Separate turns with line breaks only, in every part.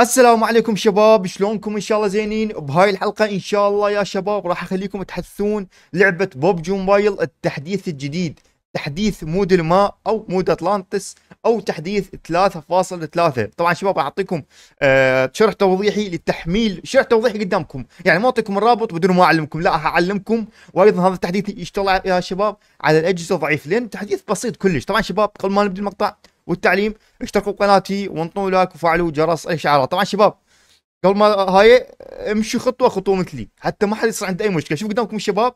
السلام عليكم شباب شلونكم ان شاء الله زينين بهاي الحلقه ان شاء الله يا شباب راح اخليكم تحثون لعبه بوب موبايل التحديث الجديد تحديث مود الماء او مود اتلانتس او تحديث 3.3 طبعا شباب راح اعطيكم آه شرح توضيحي للتحميل شرح توضيحي قدامكم يعني ما اعطيكم الرابط بدون ما اعلمكم لا اعلمكم وايضا هذا التحديث يشتغل يا شباب على الاجهزه الضعيفه لان تحديث بسيط كلش طبعا شباب قبل ما نبدا المقطع والتعليم اشتركوا بقناتي وانطوا لايك وفعلوا جرس الاشعارات طبعا شباب قبل ما هاي امشي خطوه خطوه مثلي حتى ما حد يصير عنده اي مشكله شوف قدامكم الشباب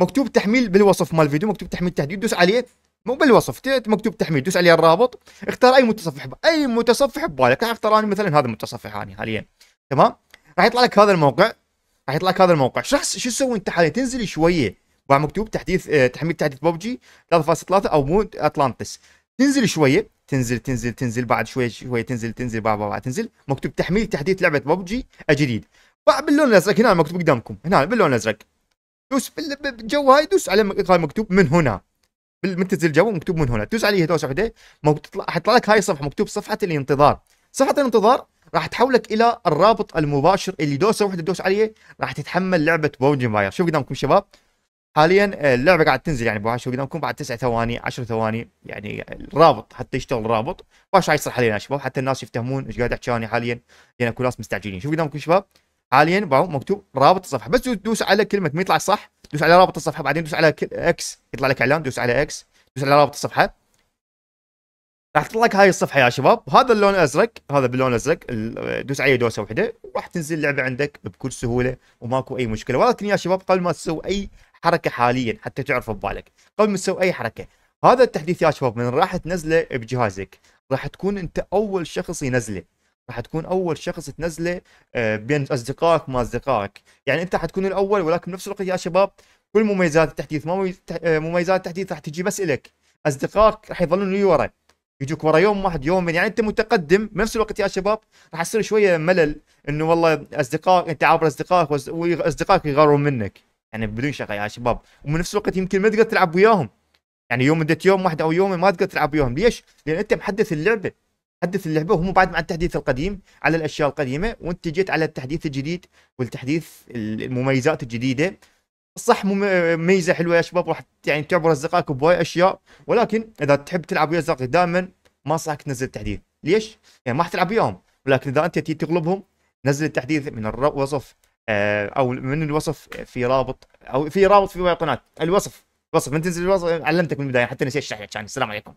مكتوب تحميل بالوصف مال الفيديو مكتوب تحميل تحديد دوس عليه مو بالوصف مكتوب تحميل دوس عليه الرابط اختار اي متصفح ب... اي متصفح ببالك راح اختار انا مثلا هذا المتصفح انا حاليا تمام راح يطلع لك هذا الموقع راح يطلع لك هذا الموقع شو شو تسوي انت حاليا تنزل شويه ومكتوب تحديث آه، تحميل تحديث ببجي 3.3 او مود اتلانتس تنزل شويه تنزل تنزل تنزل بعد شوي شوي تنزل تنزل بعد بعد تنزل مكتوب تحميل تحديث لعبه ببجي الجديد باللون الازرق هنا مكتوب قدامكم هنا باللون الازرق دوس بالجو هاي دوس على مكتوب من هنا من تنزل جو مكتوب من هنا دوس عليه دوس وحده حيطلع لك هاي الصفحه مكتوب صفحه الانتظار صفحه الانتظار راح تحولك الى الرابط المباشر اللي دوسه وحده دوس عليه راح تتحمل لعبه بوجي ماير شوف قدامكم شباب حاليا آه، اللعبه قاعد تنزل يعني باشا قدامكم بعد تسع ثواني 10 ثواني يعني الرابط آه، حتى يشتغل الرابط راح يصير حاليا يا شباب حتى الناس يفتهمون ايش قاعد احكي حاليا يعني لان اكو ناس مستعجلين شوف قدامكم شباب حاليا مكتوب رابط الصفحه بس تدوس على كلمه ما يطلع صح دوس على رابط الصفحه بعدين دوس على اكس يطلع لك اعلان دوس على اكس دوس على رابط الصفحه راح تطلع لك هاي الصفحه يا شباب هذا اللون الازرق هذا باللون الازرق آه، دوس عليه دوسه واحده وراح تنزل اللعبه عندك بكل سهوله وماكو اي مشكله ولكن يا شباب قبل ما تسوي اي حركه حاليا حتى تعرف ببالك قبل ما تسوي اي حركه هذا التحديث يا شباب من راح تنزله بجهازك راح تكون انت اول شخص ينزله راح تكون اول شخص تنزله آه، بين اصدقائك ما اصدقائك يعني انت حتكون الاول ولكن بنفس الوقت يا شباب كل مميزات التحديث ما آه، مميزات التحديث راح تجي بس الك اصدقائك راح يظلون لي ورا يجوك ورا يوم واحد يومين يعني انت متقدم بنفس الوقت يا شباب راح يصير شويه ملل انه والله اصدقائك انت عابر اصدقائك واصدقائك يغارون منك يعني بدون شغل يا شباب ومن نفس الوقت يمكن ما تقدر تلعب وياهم يعني يوم مدة يوم واحد او يومين ما تقدر تلعب وياهم ليش؟ لان انت محدث اللعبه حدث اللعبه وهم بعد مع التحديث القديم على الاشياء القديمه وانت جيت على التحديث الجديد والتحديث المميزات الجديده صح ميزه حلوه يا شباب راح يعني تعبر اصدقائك بواي اشياء ولكن اذا تحب تلعب ويا اصدقائك دائما ما انصحك تنزل التحديث ليش؟ يعني ما راح تلعب وياهم ولكن اذا انت تغلبهم نزل التحديث من الوصف آه، او من الوصف في رابط او في رابط في قناه القناه الوصف وصف من تنزل الوصف علمتك من البدايه حتى نسيت اشرح لك يعني السلام عليكم